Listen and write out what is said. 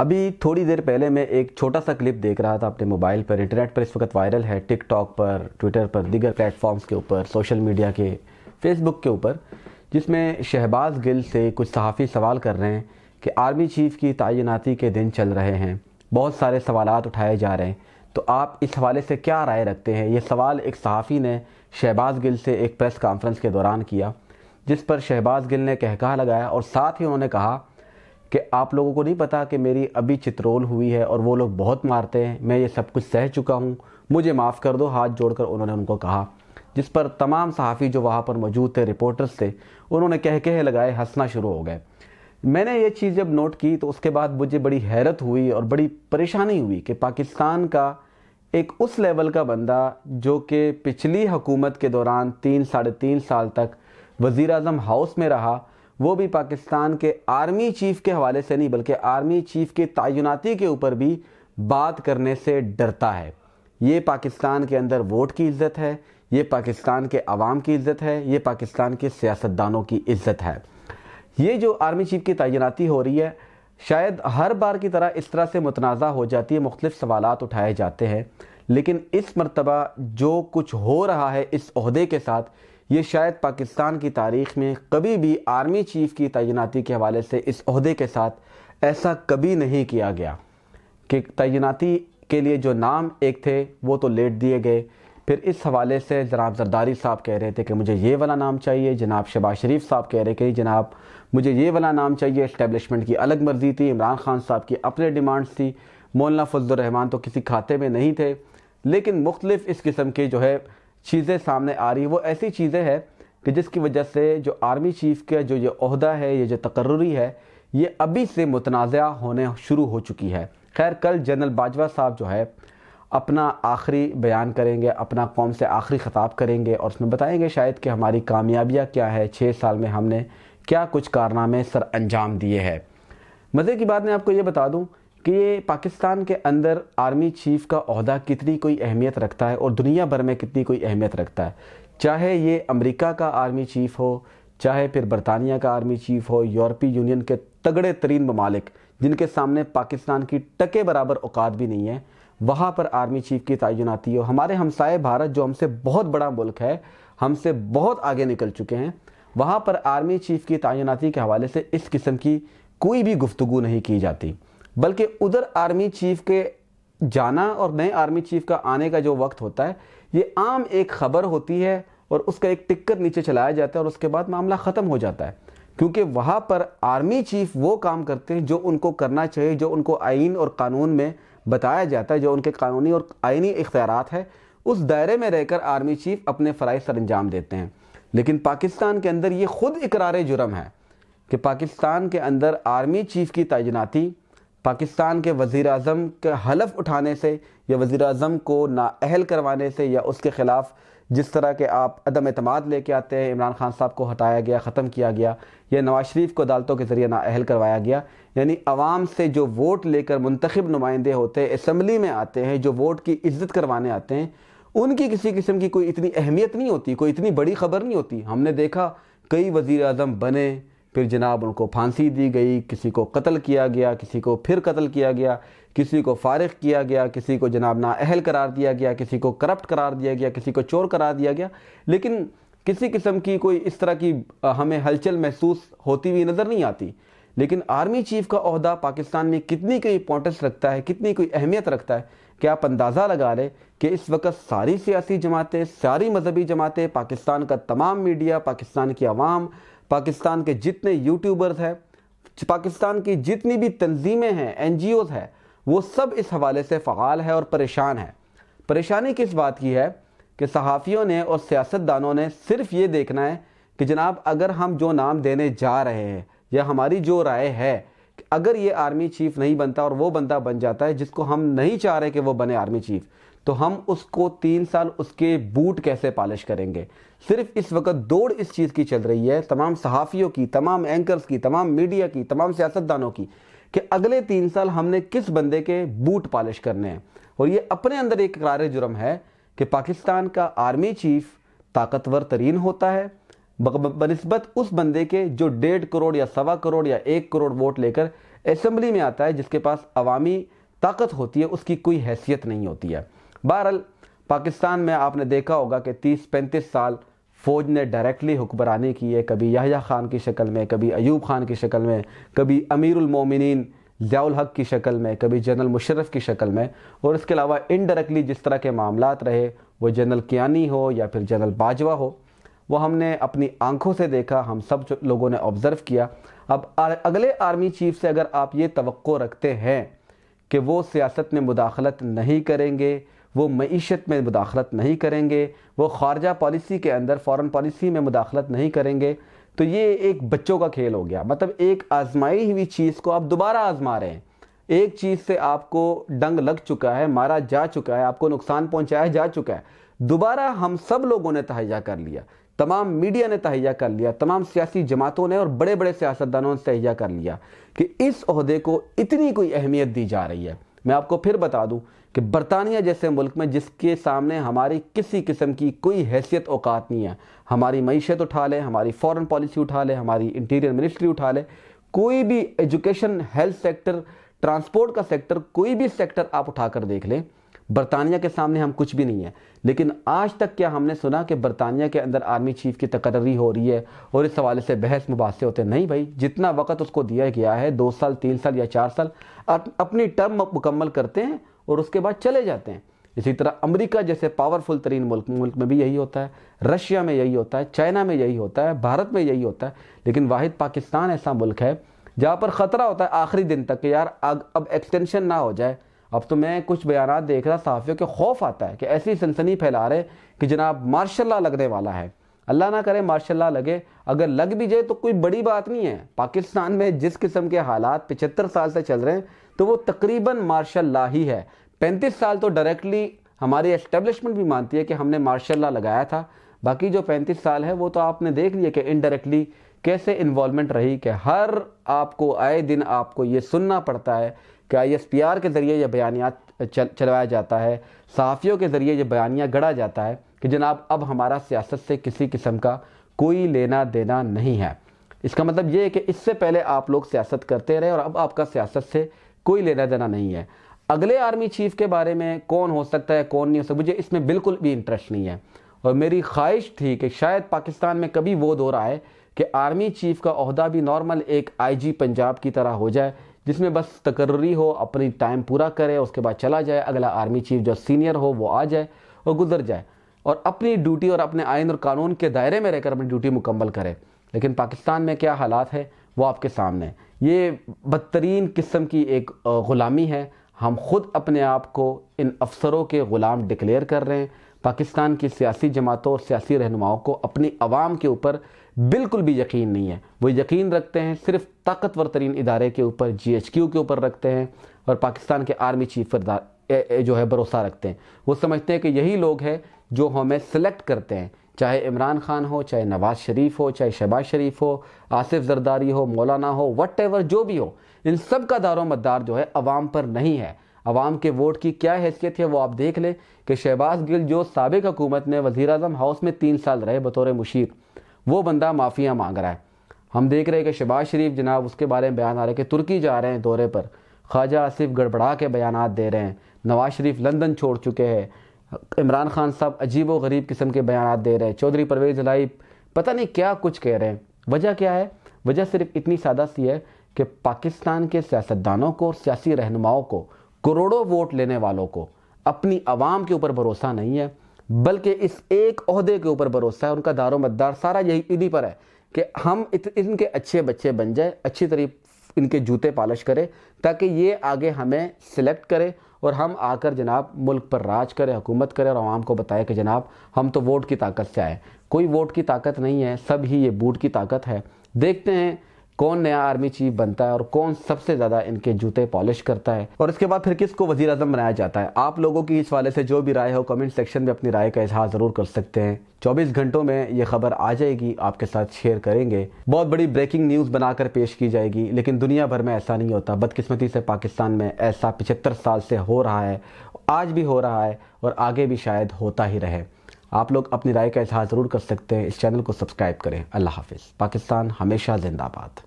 अभी थोड़ी देर पहले मैं एक छोटा सा क्लिप देख रहा था अपने मोबाइल पर इंटरनेट पर इस वक्त वायरल है टिकटॉक पर ट्विटर पर दिगर प्लेटफॉर्म्स के ऊपर सोशल मीडिया के फेसबुक के ऊपर जिसमें शहबाज गिल से कुछ सहाफ़ी सवाल कर रहे हैं कि आर्मी चीफ़ की तैनाती के दिन चल रहे हैं बहुत सारे सवाल उठाए जा रहे हैं तो आप इस हवाले से क्या राय रखते हैं ये सवाल एक सहाफ़ी ने शहबाज गिल से एक प्रेस कॉन्फ्रेंस के दौरान किया जिस पर शहबाज गिल ने कहका लगाया और साथ ही उन्होंने कहा कि आप लोगों को नहीं पता कि मेरी अभी चित्रोल हुई है और वो लोग बहुत मारते हैं मैं ये सब कुछ सह चुका हूँ मुझे माफ़ कर दो हाथ जोड़कर उन्होंने उनको कहा जिस पर तमाम सहाफ़ी जो वहाँ पर मौजूद थे रिपोर्टर्स थे उन्होंने कह कह लगाए हंसना शुरू हो गए मैंने ये चीज़ जब नोट की तो उसके बाद मुझे बड़ी हैरत हुई और बड़ी परेशानी हुई कि पाकिस्तान का एक उस लेवल का बंदा जो कि पिछली हुकूमत के दौरान तीन साढ़े तीन साल तक वज़ी अजम हाउस में रहा वो भी पाकिस्तान के आर्मी चीफ के हवाले से नहीं बल्कि आर्मी चीफ के तयनाती के ऊपर भी बात करने से डरता है ये पाकिस्तान के अंदर वोट की इज्जत है ये पाकिस्तान के आवाम की इज्जत है ये पाकिस्तान के सियासतदानों की इज्जत है ये जो आर्मी चीफ की तैनाती हो रही है शायद हर बार की तरह इस तरह से मुतनाज़ा हो जाती है मुख्तफ सवाल उठाए जाते हैं लेकिन इस मरतबा जो कुछ हो रहा है इस अहदे के साथ ये शायद पाकिस्तान की तारीख में कभी भी आर्मी चीफ की तैनाती के हवाले से इस अहदे के साथ ऐसा कभी नहीं किया गया कि तैनाती के लिए जो नाम एक थे वो तो लेट दिए गए फिर इस हवाले से जनाब जरदारी साहब कह रहे थे कि मुझे ये वाला नाम चाहिए जनाब शबाज शरीफ साहब कह रहे थे जनाब मुझे ये वाला नाम चाहिए इस्टेबलिशमेंट की अलग मर्ज़ी थी इमरान खान साहब की अपने डिमांड्स थी मौलाना फजलरहमान तो किसी खाते में नहीं थे लेकिन मुख्तलिफ़ इस किस्म के जो है चीज़ें सामने आ रही है वो ऐसी चीज़ें हैं कि जिसकी वजह से जो आर्मी चीफ़ के जो ये अहदा है ये जो तकर्री है ये अभी से मुतनाज़ होने शुरू हो चुकी है खैर कल जनरल बाजवा साहब जो है अपना आखिरी बयान करेंगे अपना कौम से आखिरी ख़ताब करेंगे और उसमें बताएंगे शायद कि हमारी कामयाबियाँ क्या है छः साल में हमने क्या कुछ कारनामे सर अंजाम दिए हैं मज़े की बात मैं आपको ये बता दूँ कि ये पाकिस्तान के अंदर आर्मी चीफ़ का अहदा कितनी कोई अहमियत रखता है और दुनिया भर में कितनी कोई अहमियत रखता है चाहे ये अमेरिका का आर्मी चीफ़ हो चाहे फिर बरतानिया का आर्मी चीफ़ हो यूरोपीय यूनियन के तगड़े तरीन ममालिक जिनके सामने पाकिस्तान की टके बराबर औकात भी नहीं है वहाँ पर आर्मी चीफ़ की तयनती हो हमारे हमसाए भारत जो हमसे बहुत बड़ा मुल्क है हमसे बहुत आगे निकल चुके हैं वहाँ पर आर्मी चीफ़ की तयनती के हवाले से इस किस्म की कोई भी गुफ्तु नहीं की जाती बल्कि उधर आर्मी चीफ के जाना और नए आर्मी चीफ का आने का जो वक्त होता है ये आम एक खबर होती है और उसका एक टिक्कर नीचे चलाया जाता है और उसके बाद मामला ख़त्म हो जाता है क्योंकि वहाँ पर आर्मी चीफ वो काम करते हैं जो उनको करना चाहिए जो उनको आइन और कानून में बताया जाता है जो उनके कानूनी और आइनी इख्तियार है उस दायरे में रहकर आर्मी चीफ अपने फ़राइज सर अंजाम देते हैं लेकिन पाकिस्तान के अंदर ये ख़ुद इकरार जुर्म है कि पाकिस्तान के अंदर आर्मी चीफ की तैनाती पाकिस्तान के वज़ी अजम के हलफ उठाने से या वज़ी अजम को नाअहल करवाने से या उसके ख़िलाफ़ जिस तरह के आप अदम अतमाद लेके आते हैं इमरान खान साहब को हटाया गया ख़त्म किया गया या नवाज शरीफ को अदालतों के ज़रिए नाअहल करवाया गया यानी आवाम से जो वोट लेकर मंतखब नुमाइंदे होते हैं इसम्बली में आते हैं जो वोट की इज्जत करवाने आते हैं उनकी किसी किस्म की कोई इतनी अहमियत नहीं होती कोई इतनी बड़ी खबर नहीं होती हमने देखा कई वज़ी अजम बने फिर जनाब उनको फांसी दी गई किसी को कत्ल किया गया किसी को फिर कत्ल किया गया किसी को फारग किया गया किसी को जनाब अहल करार दिया गया किसी को करप्ट करार दिया गया किसी को चोर करार दिया गया लेकिन किसी किस्म की कोई इस तरह की हमें हलचल महसूस होती हुई नज़र नहीं आती लेकिन आर्मी चीफ का अहदा पाकिस्तान में कितनी कोई इंपॉर्टेंस रखता है कितनी कोई अहमियत रखता है क्या आप अंदाज़ा लगा रहे कि इस वक्त सारी सियासी जमातें सारी मजहबी जमातें पाकिस्तान का तमाम मीडिया पाकिस्तान की आवाम पाकिस्तान के जितने यूट्यूबर्स हैं पाकिस्तान की जितनी भी तंजीमें हैं एन हैं वो सब इस हवाले से फ़ाल है और परेशान है परेशानी किस बात की है कि सहाफ़ियों ने और सियासतदानों ने सिर्फ ये देखना है कि जनाब अगर हम जो नाम देने जा रहे हैं या हमारी जो राय है अगर ये आर्मी चीफ नहीं बनता और वो बंदा बन जाता है जिसको हम नहीं चाह रहे कि वो बने आर्मी चीफ तो हम उसको तीन साल उसके बूट कैसे पॉलिश करेंगे सिर्फ इस वक्त दौड़ इस चीज़ की चल रही है तमाम सहाफ़ियों की तमाम एंकर्स की तमाम मीडिया की तमाम सियासतदानों की कि अगले तीन साल हमने किस बंदे के बूट पॉलिश करने हैं और ये अपने अंदर एक करार जुर्म है कि पाकिस्तान का आर्मी चीफ ताकतवर तरीन होता है बनस्बत उस बंदे के जो डेढ़ करोड़ या सवा करोड़ या एक करोड़ वोट लेकर असम्बली में आता है जिसके पास अवामी ताकत होती है उसकी कोई हैसियत नहीं होती है बहरहाल पाकिस्तान में आपने देखा होगा कि तीस पैंतीस साल फ़ौज ने डायरेक्टली हुक्मरानी की है कभी याहिया ख़ान की शक्ल में कभी अयूब ख़ान की शक्ल में कभी अमीरमिन जयाल हक की शक्ल में कभी जनरल मुशर्रफ की शक्ल में और इसके अलावा इनडायरेक्टली जिस तरह के मामला रहे वो जनरल कियानी हो या फिर जनरल बाजवा हो वो हमने अपनी आंखों से देखा हम सब लोगों ने ऑब्ज़र्व किया अब अगले आर्मी चीफ से अगर आप ये तो रखते हैं कि वो सियासत में मुदाखलत नहीं करेंगे वो मीशत में मुदाखलत नहीं करेंगे वो खारजा पॉलिसी के अंदर फ़ॉरन पॉलिसी में मुदाखलत नहीं करेंगे तो ये एक बच्चों का खेल हो गया मतलब एक आजमाई हुई चीज़ को आप दोबारा आजमा रहे हैं एक चीज़ से आपको डंग लग चुका है मारा जा चुका है आपको नुकसान पहुंचाया जा चुका है दोबारा हम सब लोगों ने तहैया कर लिया तमाम मीडिया ने तहैया कर लिया तमाम सियासी जमातों ने और बड़े बड़े सियासतदानों ने तहैया कर लिया कि इस अहदे को इतनी कोई अहमियत दी जा रही है मैं आपको फिर बता दूं कि बरतानिया जैसे मुल्क में जिसके सामने हमारी किसी किस्म की कोई हैसियत औकात नहीं है हमारी मीशत उठा लें हमारी फॉरेन पॉलिसी उठा लें हमारी इंटीरियर मिनिस्ट्री उठा लें कोई भी एजुकेशन हेल्थ सेक्टर ट्रांसपोर्ट का सेक्टर कोई भी सेक्टर आप उठा कर देख लें बरतानिया के सामने हम कुछ भी नहीं है लेकिन आज तक क्या हमने सुना कि बरतानिया के अंदर आर्मी चीफ की तकर्री हो रही है और इस हवाले से बहस मुबासे होते नहीं भाई जितना वक्त उसको दिया गया है दो साल तीन साल या चार साल अपनी टर्म मुकम्मल करते हैं और उसके बाद चले जाते हैं इसी तरह अमेरिका जैसे पावरफुल तरीन मुल्क मुल्क में भी यही होता है रशिया में यही होता है चाइना में यही होता है भारत में यही होता है लेकिन वाहिद पाकिस्तान ऐसा मुल्क है जहाँ पर ख़तरा होता है आखिरी दिन तक कि यार अब अब एक्सटेंशन ना हो जाए अब तो मैं कुछ बयान देख रहा सहाफ़ियों के खौफ आता है कि ऐसी सनसनी फैला रहे कि जनाब मार्शल्ला लगने वाला है अल्लाह ना करे मार्शल लगे अगर लग भी जाए तो कोई बड़ी बात नहीं है पाकिस्तान में जिस किस्म के हालात पिछहत्तर साल से चल रहे हैं तो वो तकरीबन मार्शल ला ही है पैंतीस साल तो डायरेक्टली हमारी एस्टेब्लिशमेंट भी मानती है कि हमने मार्शल ला लगाया था बाकी जो पैंतीस साल है वो तो आपने देख लिया कि इनडायरेक्टली कैसे इन्वॉलमेंट रही कि हर आपको आए दिन आपको ये सुनना पड़ता है कि आई के ज़रिए यह बयानिया चल, चलवाया जाता है सहाफ़ियों के ज़रिए यह बयानिया गढ़ा जाता है कि जनाब अब हमारा सियासत से किसी किस्म का कोई लेना देना नहीं है इसका मतलब ये है कि इससे पहले आप लोग सियासत करते रहे और अब आपका सियासत से कोई लेना देना नहीं है अगले आर्मी चीफ के बारे में कौन हो सकता है कौन नहीं हो सकता मुझे इसमें बिल्कुल भी इंटरेस्ट नहीं है और मेरी ख्वाहिश थी कि शायद पाकिस्तान में कभी वो दौर आए कि आर्मी चीफ का अहदा भी नॉर्मल एक आई पंजाब की तरह हो जाए जिसमें बस तकर्री हो अपनी टाइम पूरा करे उसके बाद चला जाए अगला आर्मी चीफ जो सीनियर हो वो आ जाए और गुजर जाए और अपनी ड्यूटी और अपने आयन और कानून के दायरे में रहकर अपनी ड्यूटी मुकम्मल करे लेकिन पाकिस्तान में क्या हालात है वो आपके सामने है ये बदतरीन किस्म की एक ग़ुलामी है हम खुद अपने आप को इन अफसरों के ग़ुलाम डिक्लेयर कर रहे हैं पाकिस्तान की सियासी जमातों और सियासी रहनुमाओं को अपनी आवाम के ऊपर बिल्कुल भी यकीन नहीं है वो यकीन रखते हैं सिर्फ ताकतवर तरीन इदारे के ऊपर जी एच क्यू के ऊपर रखते हैं और पाकिस्तान के आर्मी चीफ पर जो है भरोसा रखते हैं वो समझते हैं कि यही लोग हैं जो हमें सेलेक्ट करते हैं चाहे इमरान खान हो चाहे नवाज़ शरीफ हो चाहे शहबाज शरीफ हो आसिफ जरदारी हो मौलाना हो वट एवर जो भी हो इन सब का दारो मददार जो है अवाम पर नहीं है अवाम के वोट की क्या हैसियत है वो आप देख लें कि शहबाज गिल जो सबक हुकूमत ने वज़ी अजम हाउस में तीन साल रहे बतौर मुशीर वो बंदा माफ़िया मांग रहा है हम देख रहे हैं कि शहबाज शरीफ जनाब उसके बारे में बयान आ रहे हैं कि तुर्की जा रहे हैं दौरे पर ख्वाजा आसिफ गड़बड़ा के बयान दे रहे हैं नवाज शरीफ लंदन छोड़ चुके हैं इमरान खान साहब अजीब व गरीब किस्म के बयान दे रहे हैं चौधरी परवेज लाई पता नहीं क्या कुछ कह रहे हैं वजह क्या है वजह सिर्फ इतनी सादा सी है कि पाकिस्तान के सियासतदानों को और सियासी रहनुमाओं को करोड़ों वोट लेने वालों को अपनी आवाम के ऊपर भरोसा नहीं है बल्कि इस एक अहदे के ऊपर भरोसा है उनका दारो मददार सारा यही इन्हीं पर है कि हम इत, इनके अच्छे बच्चे बन जाए अच्छी तरीके इनके जूते पालिश करें ताकि ये आगे हमें सिलेक्ट करें और हम आकर जनाब मुल्क पर राज करें हुकूमत करें और आवाम को बताएं कि जनाब हम तो वोट की ताकत से आए कोई वोट की ताकत नहीं है सब ही ये बूट की ताकत है देखते हैं कौन नया आर्मी चीफ बनता है और कौन सबसे ज्यादा इनके जूते पॉलिश करता है और इसके बाद फिर किसको वजीर अजम बनाया जाता है आप लोगों की इस वाले से जो भी राय हो कमेंट सेक्शन में अपनी राय का इजहार जरूर कर सकते हैं 24 घंटों में ये खबर आ जाएगी आपके साथ शेयर करेंगे बहुत बड़ी ब्रेकिंग न्यूज बनाकर पेश की जाएगी लेकिन दुनिया भर में ऐसा नहीं होता बदकिस्मती से पाकिस्तान में ऐसा पिछहत्तर साल से हो रहा है आज भी हो रहा है और आगे भी शायद होता ही रहे आप लोग अपनी राय का इजहार ज़रूर कर सकते हैं इस चैनल को सब्सक्राइब करें अल्लाह हाफिज़ पाकिस्तान हमेशा जिंदाबाद